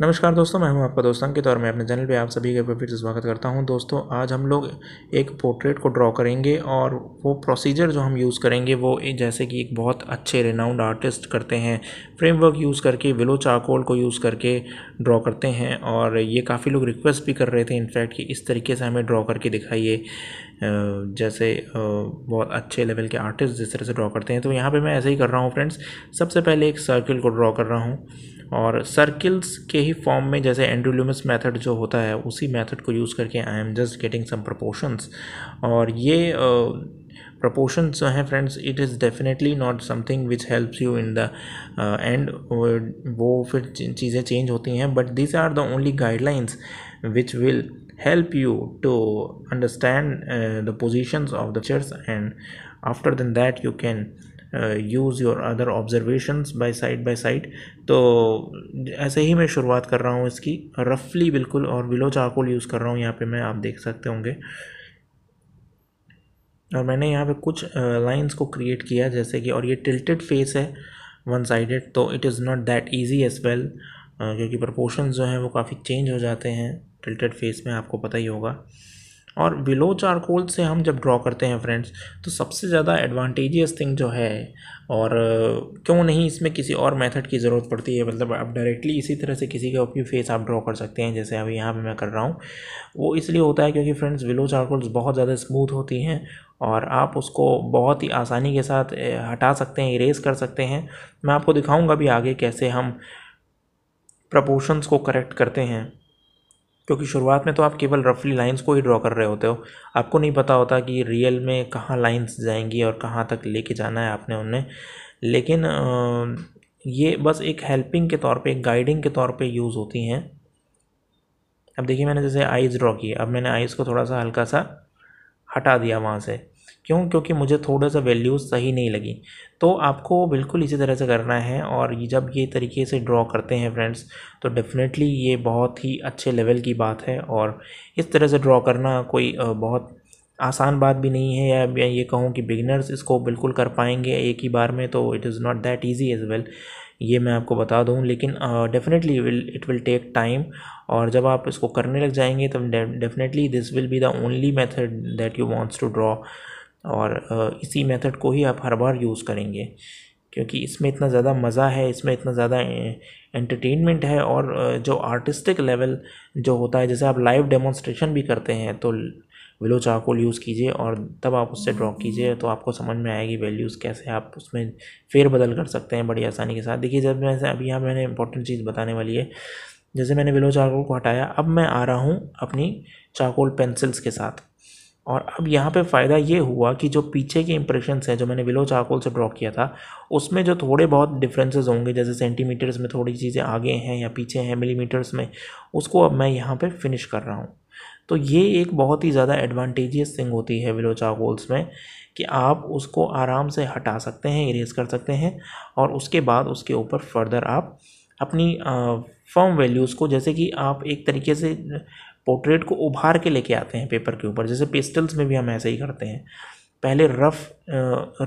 नमस्कार दोस्तों मैं हूं आपका दोस्त अंकित और मैं अपने चैनल पे आप सभी का फिर से स्वागत करता हूं दोस्तों आज हम लोग एक पोर्ट्रेट को ड्रॉ करेंगे और वो प्रोसीजर जो हम यूज़ करेंगे वो जैसे कि एक बहुत अच्छे रेनाउंड आर्टिस्ट करते हैं फ्रेमवर्क यूज़ करके विलो चाकोल को यूज़ करके ड्रॉ करते हैं और ये काफ़ी लोग रिक्वेस्ट भी कर रहे थे इनफैक्ट कि इस तरीके से हमें ड्रॉ करके दिखाइए जैसे बहुत अच्छे लेवल के आर्टिस्ट जिस तरह से ड्रॉ करते हैं तो यहाँ पर मैं ऐसे ही कर रहा हूँ फ्रेंड्स सबसे पहले एक सर्किल को ड्रॉ कर रहा हूँ और सर्किल्स के ही फॉर्म में जैसे एंड्रोलूमस मेथड जो होता है उसी मेथड को यूज़ करके I am just getting some proportions और ये proportions जो हैं friends it is definitely not something which helps you in the end वो फिर चीज़ें चेंज होती हैं but these are the only guidelines which will help you to understand uh, the positions of the chairs and after than that you can use your other observations by side by side तो ऐसे ही मैं शुरुआत कर रहा हूँ इसकी रफली बिल्कुल और बिलो चारकोल यूज़ कर रहा हूँ यहाँ पे मैं आप देख सकते होंगे और मैंने यहाँ पे कुछ लाइंस uh, को क्रिएट किया जैसे कि और ये टिल्टेड फेस है वन साइडेड तो it is not that easy as well क्योंकि प्रपोर्शन जो हैं वो काफ़ी चेंज हो जाते हैं टिल्टेड फेस में आपको पता ही होगा और बिलो चारकोल से हम जब ड्रॉ करते हैं फ्रेंड्स तो सबसे ज़्यादा एडवांटेजियस थिंग जो है और क्यों नहीं इसमें किसी और मेथड की ज़रूरत पड़ती है मतलब आप डायरेक्टली इसी तरह से किसी का भी फेस आप ड्रॉ कर सकते हैं जैसे अभी यहाँ पे मैं कर रहा हूँ वो इसलिए होता है क्योंकि फ्रेंड्स विलो चारकोल्स बहुत ज़्यादा स्मूथ होती हैं और आप उसको बहुत ही आसानी के साथ हटा सकते हैं इरेज कर सकते हैं मैं आपको दिखाऊँगा भी आगे कैसे हम प्रपोर्शंस को करेक्ट करते हैं क्योंकि शुरुआत में तो आप केवल रफली लाइंस को ही ड्रॉ कर रहे होते हो आपको नहीं पता होता कि रियल में कहाँ लाइंस जाएंगी और कहाँ तक लेके जाना है आपने उन्हें लेकिन ये बस एक हेल्पिंग के तौर पे एक गाइडिंग के तौर पे यूज़ होती हैं अब देखिए मैंने जैसे आइज़ ड्रॉ की अब मैंने आइज़ को थोड़ा सा हल्का सा हटा दिया वहाँ से क्यों क्योंकि मुझे थोड़ा सा वैल्यू सही नहीं लगी तो आपको बिल्कुल इसी तरह से करना है और जब ये तरीके से ड्रॉ करते हैं फ्रेंड्स तो डेफ़िनेटली ये बहुत ही अच्छे लेवल की बात है और इस तरह से ड्रॉ करना कोई बहुत आसान बात भी नहीं है या मैं ये कहूँ कि बिगिनर्स इसको बिल्कुल कर पाएंगे एक ही बार में तो it is not that easy as well ये मैं आपको बता दूँ लेकिन definitely will it will take time और जब आप इसको करने लग जाएंगे तो definitely this will be the only method that you wants to draw और इसी मेथड को ही आप हर बार यूज़ करेंगे क्योंकि इसमें इतना ज़्यादा मज़ा है इसमें इतना ज़्यादा एंटरटेनमेंट है और जो आर्टिस्टिक लेवल जो होता है जैसे आप लाइव डेमोन्स्ट्रेशन भी करते हैं तो विलो चाकोल यूज़ कीजिए और तब आप उससे ड्रॉ कीजिए तो आपको समझ में आएगी वैल्यूज़ कैसे आप उसमें बदल कर सकते हैं बड़ी आसानी के साथ देखिए जब मैं अभी यहाँ मैंने इंपॉर्टेंट चीज़ बताने वाली है जैसे मैंने विलो चाकोल को हटाया अब मैं आ रहा हूँ अपनी चाकोल पेंसिल्स के साथ और अब यहाँ पे फ़ायदा ये हुआ कि जो पीछे के इंप्रेशंस हैं जो मैंने विलो चाकोल से ड्रॉ किया था उसमें जो थोड़े बहुत डिफरेंसेस होंगे जैसे सेंटीमीटर्स में थोड़ी चीज़ें आगे हैं या पीछे हैं मिलीमीटर्स में उसको अब मैं यहाँ पे फिनिश कर रहा हूँ तो ये एक बहुत ही ज़्यादा एडवांटेजियस थिंग होती है विलो चाकोल्स में कि आप उसको आराम से हटा सकते हैं इरेज कर सकते हैं और उसके बाद उसके ऊपर फर्दर आप अपनी फॉर्म वैल्यूज़ को जैसे कि आप एक तरीके से पोर्ट्रेट को उभार के लेके आते हैं पेपर के ऊपर जैसे पेस्टल्स में भी हम ऐसे ही करते हैं पहले रफ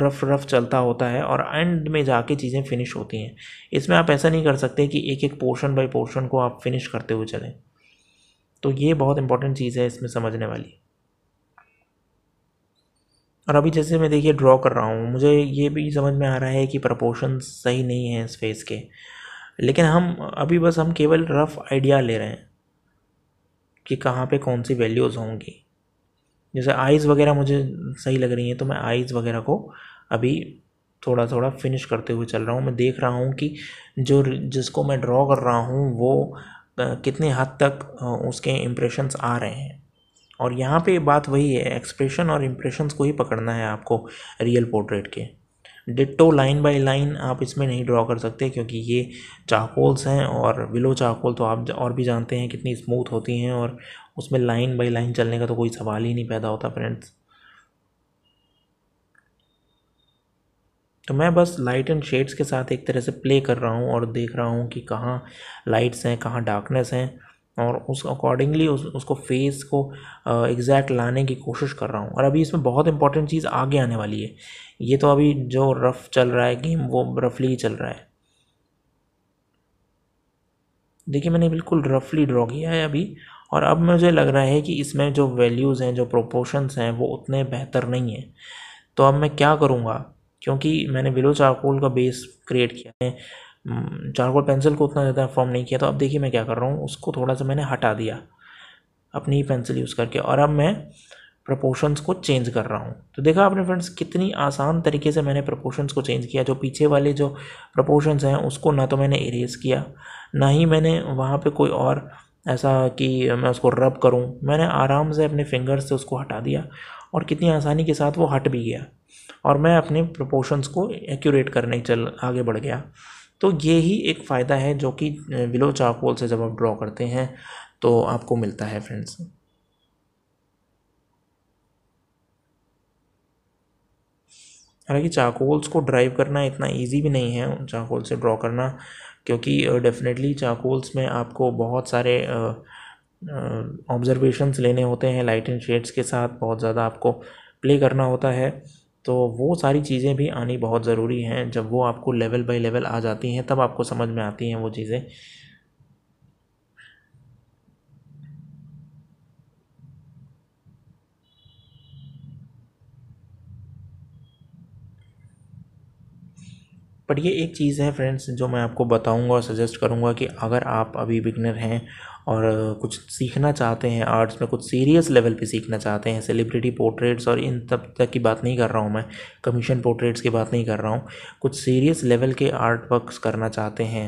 रफ रफ चलता होता है और एंड में जाके चीज़ें फिनिश होती हैं इसमें आप ऐसा नहीं कर सकते कि एक एक पोर्शन बाय पोर्शन को आप फिनिश करते हुए चलें तो ये बहुत इंपॉर्टेंट चीज़ है इसमें समझने वाली और अभी जैसे मैं देखिए ड्रॉ कर रहा हूँ मुझे ये भी समझ में आ रहा है कि प्रपोर्शन सही नहीं है इस फेस के लेकिन हम अभी बस हम केवल रफ़ आइडिया ले रहे हैं कि कहाँ पे कौन सी वैल्यूज़ होंगी जैसे आइज़ वगैरह मुझे सही लग रही हैं तो मैं आइज़ वगैरह को अभी थोड़ा थोड़ा फिनिश करते हुए चल रहा हूँ मैं देख रहा हूँ कि जो जिसको मैं ड्रॉ कर रहा हूँ वो कितने हद तक उसके इम्प्रेशंस आ रहे हैं और यहाँ पे बात वही है एक्सप्रेशन और इम्प्रेशंस को ही पकड़ना है आपको रियल पोर्ट्रेट के डिट्टो लाइन बाय लाइन आप इसमें नहीं ड्रॉ कर सकते क्योंकि ये चाकोल्स हैं और विलो चाकोल तो आप और भी जानते हैं कितनी स्मूथ होती हैं और उसमें लाइन बाय लाइन चलने का तो कोई सवाल ही नहीं पैदा होता फ्रेंड्स तो मैं बस लाइट एंड शेड्स के साथ एक तरह से प्ले कर रहा हूँ और देख रहा हूँ कि कहाँ लाइट्स हैं कहाँ डार्कनेस हैं और उस अकॉर्डिंगली उस, उसको फेस को एग्जैक्ट लाने की कोशिश कर रहा हूँ और अभी इसमें बहुत इंपॉर्टेंट चीज़ आगे आने वाली है ये तो अभी जो रफ चल रहा है गेम वो रफली ही चल रहा है देखिए मैंने बिल्कुल रफली ड्रॉ किया है अभी और अब मुझे लग रहा है कि इसमें जो वैल्यूज़ हैं जो प्रोपोर्शंस हैं वो उतने बेहतर नहीं हैं तो अब मैं क्या करूँगा क्योंकि मैंने बिलो चारकोल का बेस क्रिएट किया है चारकोल हम्म, पेंसिल को उतना ज़्यादा फॉर्म नहीं किया तो अब देखिए मैं क्या कर रहा हूँ उसको थोड़ा सा मैंने हटा दिया अपनी ही पेंसिल यूज़ करके और अब मैं प्रपोशंस को चेंज कर रहा हूँ तो देखा आपने फ्रेंड्स कितनी आसान तरीके से मैंने प्रपोर्शंस को चेंज किया जो पीछे वाले जो प्रपोर्शंस हैं उसको ना तो मैंने इरेज किया ना ही मैंने वहाँ पे कोई और ऐसा कि मैं उसको रब करूँ मैंने आराम से अपने फिंगर्स से उसको हटा दिया और कितनी आसानी के साथ वो हट भी गया और मैं अपने प्रपोशंस को एक्यूरेट करने चल आगे बढ़ गया तो ये ही एक फ़ायदा है जो कि विलो चारकोल से जब आप ड्रॉ करते हैं तो आपको मिलता है फ्रेंड्स हालांकि चाकोल्स को ड्राइव करना इतना इजी भी नहीं है चाकोल से ड्रॉ करना क्योंकि डेफिनेटली चाकोल्स में आपको बहुत सारे ऑब्जर्वेशंस लेने होते हैं लाइट एंड शेड्स के साथ बहुत ज़्यादा आपको प्ले करना होता है तो वो सारी चीज़ें भी आनी बहुत ज़रूरी हैं जब वो आपको लेवल बाय लेवल आ जाती हैं तब आपको समझ में आती हैं वो चीज़ें बट ये एक चीज़ है फ्रेंड्स जो मैं आपको बताऊंगा और सजेस्ट करूंगा कि अगर आप अभी बिगनर हैं और कुछ सीखना चाहते हैं आर्ट्स में कुछ सीरियस लेवल पे सीखना चाहते हैं सेलिब्रिटी पोर्ट्रेट्स और इन तब तक की बात नहीं कर रहा हूँ मैं कमीशन पोर्ट्रेट्स की बात नहीं कर रहा हूँ कुछ सीरियस लेवल के आर्ट वर्कस करना चाहते हैं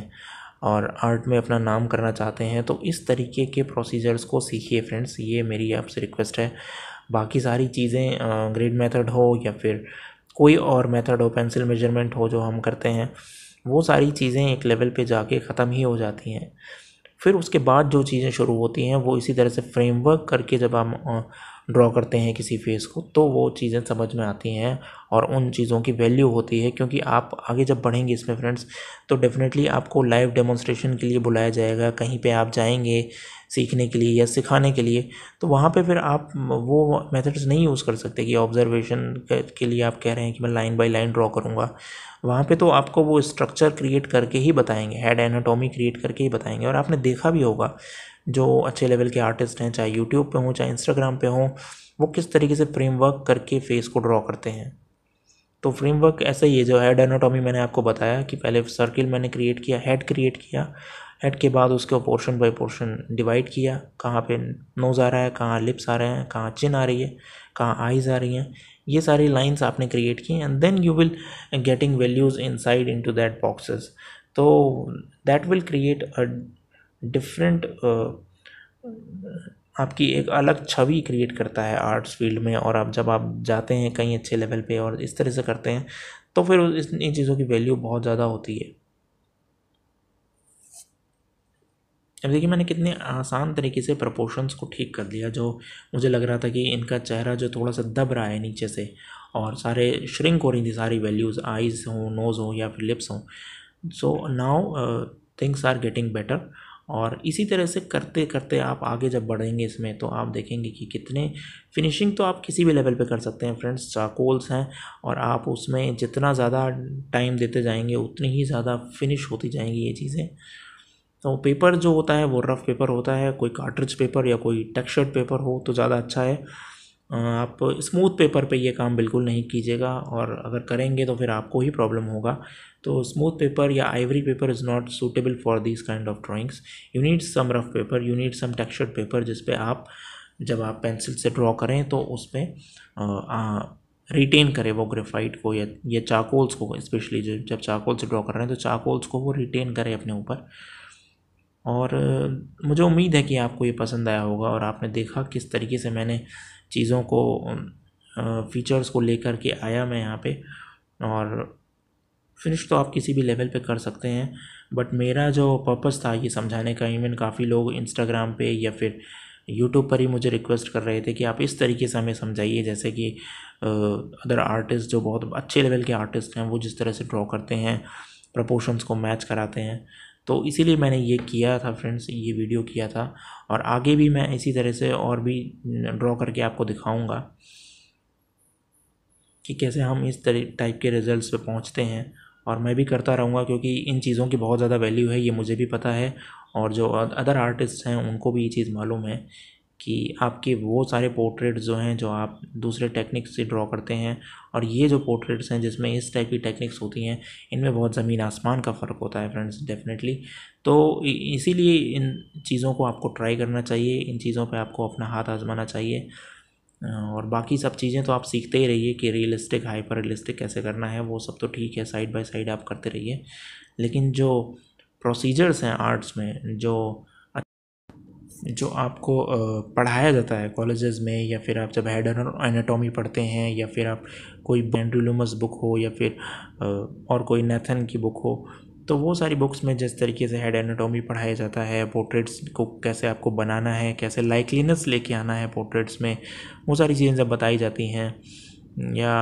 और आर्ट में अपना नाम करना चाहते हैं तो इस तरीके के प्रोसीजर्स को सीखिए फ्रेंड्स ये मेरी आपसे रिक्वेस्ट है बाकी सारी चीज़ें ग्रेड मेथड हो या फिर कोई और मेथड हो पेंसिल मेजरमेंट हो जो हम करते हैं वो सारी चीज़ें एक लेवल पे जाके ख़त्म ही हो जाती हैं फिर उसके बाद जो चीज़ें शुरू होती हैं वो इसी तरह से फ्रेमवर्क करके जब हम ड्रॉ करते हैं किसी फेस को तो वो चीज़ें समझ में आती हैं और उन चीज़ों की वैल्यू होती है क्योंकि आप आगे जब बढ़ेंगे इसमें फ्रेंड्स तो डेफ़िनेटली आपको लाइव डेमोन्स्ट्रेशन के लिए बुलाया जाएगा कहीं पे आप जाएंगे सीखने के लिए या सिखाने के लिए तो वहाँ पे फिर आप वो मेथड्स नहीं यूज़ कर सकते कि ऑब्जर्वेशन के लिए आप कह रहे हैं कि मैं लाइन बाई लाइन ड्रॉ करूँगा वहाँ पे तो आपको वो स्ट्रक्चर क्रिएट करके ही बताएंगे हेड एनाटॉमी क्रिएट करके ही बताएंगे और आपने देखा भी होगा जो अच्छे लेवल के आर्टिस्ट हैं चाहे यूट्यूब पे हों चाहे इंस्टाग्राम पे हों वो किस तरीके से फ्रेमवर्क करके फेस को ड्रॉ करते हैं तो फ्रेमवर्क ऐसा ही है जो हेड एनाटॉमी मैंने आपको बताया कि पहले सर्किल मैंने क्रिएट किया हेड क्रिएट किया हेड के बाद उसको पोर्शन बाय पोर्शन डिवाइड किया कहाँ पे नोज़ आ रहा है कहाँ लिप्स आ रहे हैं कहाँ चिन आ रही है कहाँ आइज़ आ रही हैं ये सारी लाइंस आपने क्रिएट की and then you will getting values inside into that boxes तो that will create a different uh, आपकी एक अलग छवि क्रिएट करता है आर्ट्स फील्ड में और आप जब आप जाते हैं कहीं अच्छे लेवल पे और इस तरह से करते हैं तो फिर इन चीज़ों की वैल्यू बहुत ज़्यादा होती है अब देखिए मैंने कितने आसान तरीके से प्रपोर्शंस को ठीक कर दिया जो मुझे लग रहा था कि इनका चेहरा जो थोड़ा सा दब रहा है नीचे से और सारे श्रिंक हो रही थी सारी वैल्यूज़ आइज़ हों नोज़ हों या फिर लिप्स हों so now things are getting better और इसी तरह से करते करते आप आगे जब बढ़ेंगे इसमें तो आप देखेंगे कि कितने फिनिशिंग तो आप किसी भी लेवल पे कर सकते हैं फ्रेंड्स चाकोल्स हैं और आप उसमें जितना ज़्यादा टाइम देते जाएंगे उतनी ही ज़्यादा फिनिश होती जाएंगी ये चीज़ें तो पेपर जो होता है वो रफ़ पेपर होता है कोई कार्ट्रिज पेपर या कोई टेक्सचर्ड पेपर हो तो ज़्यादा अच्छा है आप स्मूथ पेपर पे ये काम बिल्कुल नहीं कीजिएगा और अगर करेंगे तो फिर आपको ही प्रॉब्लम होगा तो स्मूथ पेपर या ivory paper is not suitable for this kind of drawings you need some rough paper you need some textured paper जिस पे आप जब आप पेंसिल से ड्रॉ करें तो उस पर रिटेन करें वो ग्रेफाइट को या या चाकोल्स को स्पेशली जब चाकोल से ड्रॉ कर रहे हैं तो चाकोल्स को वो रिटेन करें अपने ऊपर और मुझे उम्मीद है कि आपको ये पसंद आया होगा और आपने देखा किस तरीके से मैंने चीज़ों को फ़ीचर्स को लेकर के आया मैं यहाँ पे और फिनिश तो आप किसी भी लेवल पे कर सकते हैं बट मेरा जो पर्पस था ये समझाने का इवन काफ़ी लोग इंस्टाग्राम पे या फिर यूट्यूब पर ही मुझे रिक्वेस्ट कर रहे थे कि आप इस तरीके से हमें समझाइए जैसे कि अदर आर्टिस्ट जो बहुत अच्छे लेवल के आर्टिस्ट हैं वो जिस तरह से ड्रॉ करते हैं प्रपोर्शंस को मैच कराते हैं तो इसीलिए मैंने ये किया था फ्रेंड्स ये वीडियो किया था और आगे भी मैं इसी तरह से और भी ड्रॉ करके आपको दिखाऊंगा कि कैसे हम इस टाइप के रिज़ल्ट्स पे पहुंचते हैं और मैं भी करता रहूँगा क्योंकि इन चीज़ों की बहुत ज़्यादा वैल्यू है ये मुझे भी पता है और जो अदर आर्टिस्ट हैं उनको भी ये चीज़ मालूम है कि आपके वो सारे पोर्ट्रेट जो हैं जो आप दूसरे टेक्निक्स से ड्रॉ करते हैं और ये जो पोर्ट्रेट्स हैं जिसमें इस टाइप की टेक्निक्स होती हैं इनमें बहुत ज़मीन आसमान का फ़र्क होता है फ्रेंड्स डेफिनेटली तो इसीलिए इन चीज़ों को आपको ट्राई करना चाहिए इन चीज़ों पे आपको अपना हाथ आजमाना चाहिए और बाकी सब चीज़ें तो आप सीखते ही रहिए कि रियलिस्टिक हाइपर रियलिस्टिक कैसे करना है वो सब तो ठीक है साइड बाय साइड आप करते रहिए लेकिन जो प्रोसीजर्स हैं आर्ट्स में जो जो आपको पढ़ाया जाता है कॉलेजेस में या फिर आप जब हेड एनाटॉमी पढ़ते हैं या फिर आप कोई बैंडुलमस बुक हो या फिर और कोई नेथन की बुक हो तो वो सारी बुक्स में जिस तरीके से हेड एनाटॉमी पढ़ाया जाता है पोर्ट्रेट्स को कैसे आपको बनाना है कैसे लाइकलीनेस लेके आना है पोर्ट्रेट्स में वो सारी चीज़ें जब बताई जाती हैं या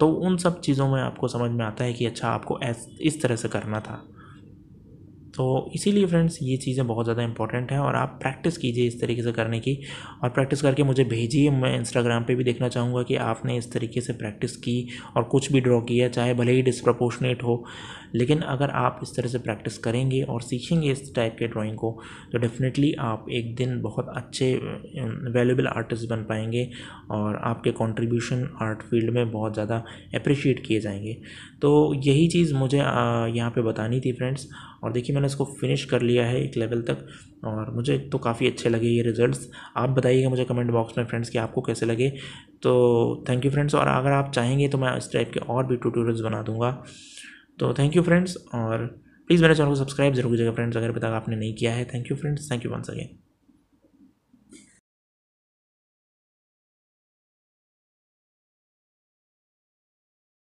तो उन सब चीज़ों में आपको समझ में आता है कि अच्छा आपको इस तरह से करना था तो इसीलिए फ्रेंड्स ये चीज़ें बहुत ज़्यादा इंपॉर्टेंट हैं और आप प्रैक्टिस कीजिए इस तरीके से करने की और प्रैक्टिस करके मुझे भेजिए मैं इंस्टाग्राम पे भी देखना चाहूँगा कि आपने इस तरीके से प्रैक्टिस की और कुछ भी ड्रॉ किया चाहे भले ही डिस्प्रपोर्शनेट हो लेकिन अगर आप इस तरह से प्रैक्टिस करेंगे और सीखेंगे इस टाइप के ड्राइंग को तो डेफिनेटली आप एक दिन बहुत अच्छे वैल्यूबल आर्टिस्ट बन पाएंगे और आपके कंट्रीब्यूशन आर्ट फील्ड में बहुत ज़्यादा अप्रिशिएट किए जाएंगे तो यही चीज़ मुझे यहाँ पे बतानी थी फ्रेंड्स और देखिए मैंने इसको फिनिश कर लिया है एक लेवल तक और मुझे तो काफ़ी अच्छे लगे ये रिजल्ट्स आप बताइएगा मुझे कमेंट बॉक्स में फ्रेंड्स कि आपको कैसे लगे तो थैंक यू फ्रेंड्स और अगर आप चाहेंगे तो मैं इस टाइप के और भी ट्यूटोरियल्स बना दूँगा तो थैंक यू फ्रेंड्स और प्लीज़ मेरे चैनल को सब्सक्राइब जरूर कीजिएगा फ्रेंड्स अगर अभी तक आपने नहीं किया है thank you friends thank you once again